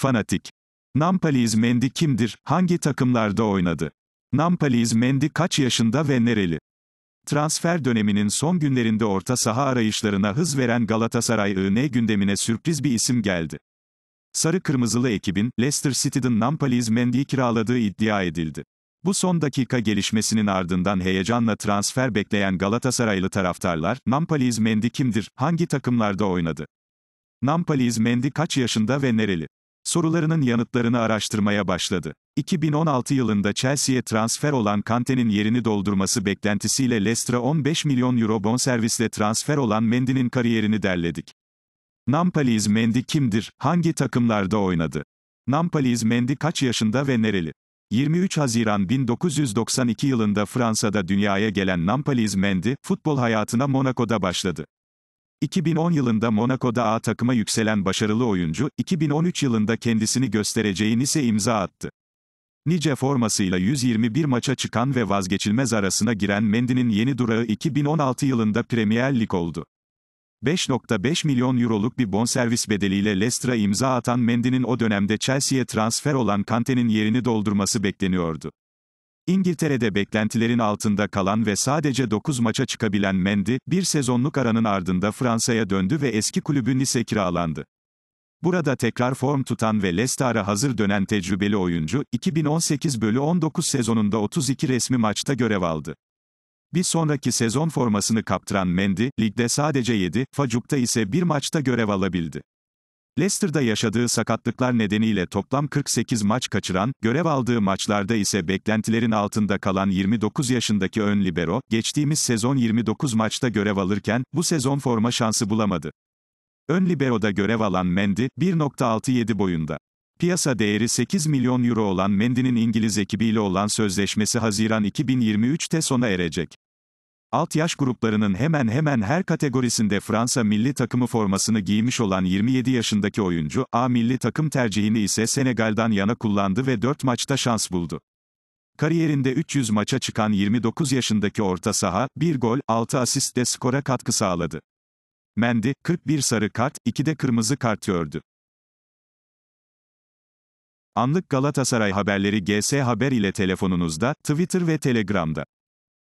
Fanatik. Nampaliz Mendi kimdir, hangi takımlarda oynadı? Nampaliz Mendi kaç yaşında ve nereli? Transfer döneminin son günlerinde orta saha arayışlarına hız veren Galatasaray IN gündemine sürpriz bir isim geldi. Sarı Kırmızılı ekibin, Leicester City'den Nampaliz Mendy'yi kiraladığı iddia edildi. Bu son dakika gelişmesinin ardından heyecanla transfer bekleyen Galatasaraylı taraftarlar, Nampaliz Mendy kimdir, hangi takımlarda oynadı? Nampaliz Mendy kaç yaşında ve nereli? sorularının yanıtlarını araştırmaya başladı. 2016 yılında Chelsea'ye transfer olan Kante'nin yerini doldurması beklentisiyle Leicester 15 milyon euro bonservisle transfer olan Mendy'nin kariyerini derledik. Nampaliz Mendy kimdir, hangi takımlarda oynadı? Nampaliz Mendy kaç yaşında ve nereli? 23 Haziran 1992 yılında Fransa'da dünyaya gelen Nampaliz Mendy, futbol hayatına Monaco'da başladı. 2010 yılında Monaco'da A takıma yükselen başarılı oyuncu, 2013 yılında kendisini göstereceğini ise imza attı. Nice formasıyla 121 maça çıkan ve vazgeçilmez arasına giren Mendy'nin yeni durağı 2016 yılında Premier Lig oldu. 5.5 milyon euroluk bir bonservis bedeliyle Leicester'a imza atan Mendy'nin o dönemde Chelsea'ye transfer olan Kante'nin yerini doldurması bekleniyordu. İngiltere'de beklentilerin altında kalan ve sadece 9 maça çıkabilen Mendy, bir sezonluk aranın ardında Fransa'ya döndü ve eski kulübün ise kiralandı. Burada tekrar form tutan ve Leicester'a hazır dönen tecrübeli oyuncu, 2018-19 sezonunda 32 resmi maçta görev aldı. Bir sonraki sezon formasını kaptıran Mendy, ligde sadece 7, Facuk'ta ise bir maçta görev alabildi. Leicester'da yaşadığı sakatlıklar nedeniyle toplam 48 maç kaçıran, görev aldığı maçlarda ise beklentilerin altında kalan 29 yaşındaki ön libero, geçtiğimiz sezon 29 maçta görev alırken, bu sezon forma şansı bulamadı. Ön libero'da görev alan Mendy, 1.67 boyunda. Piyasa değeri 8 milyon euro olan Mendy'nin İngiliz ekibiyle olan sözleşmesi Haziran 2023'te sona erecek. Alt yaş gruplarının hemen hemen her kategorisinde Fransa milli takımı formasını giymiş olan 27 yaşındaki oyuncu, A milli takım tercihini ise Senegal'dan yana kullandı ve 4 maçta şans buldu. Kariyerinde 300 maça çıkan 29 yaşındaki orta saha, 1 gol, 6 de skora katkı sağladı. Mendy, 41 sarı kart, 2 de kırmızı kart gördü. Anlık Galatasaray haberleri GS Haber ile telefonunuzda, Twitter ve Telegram'da.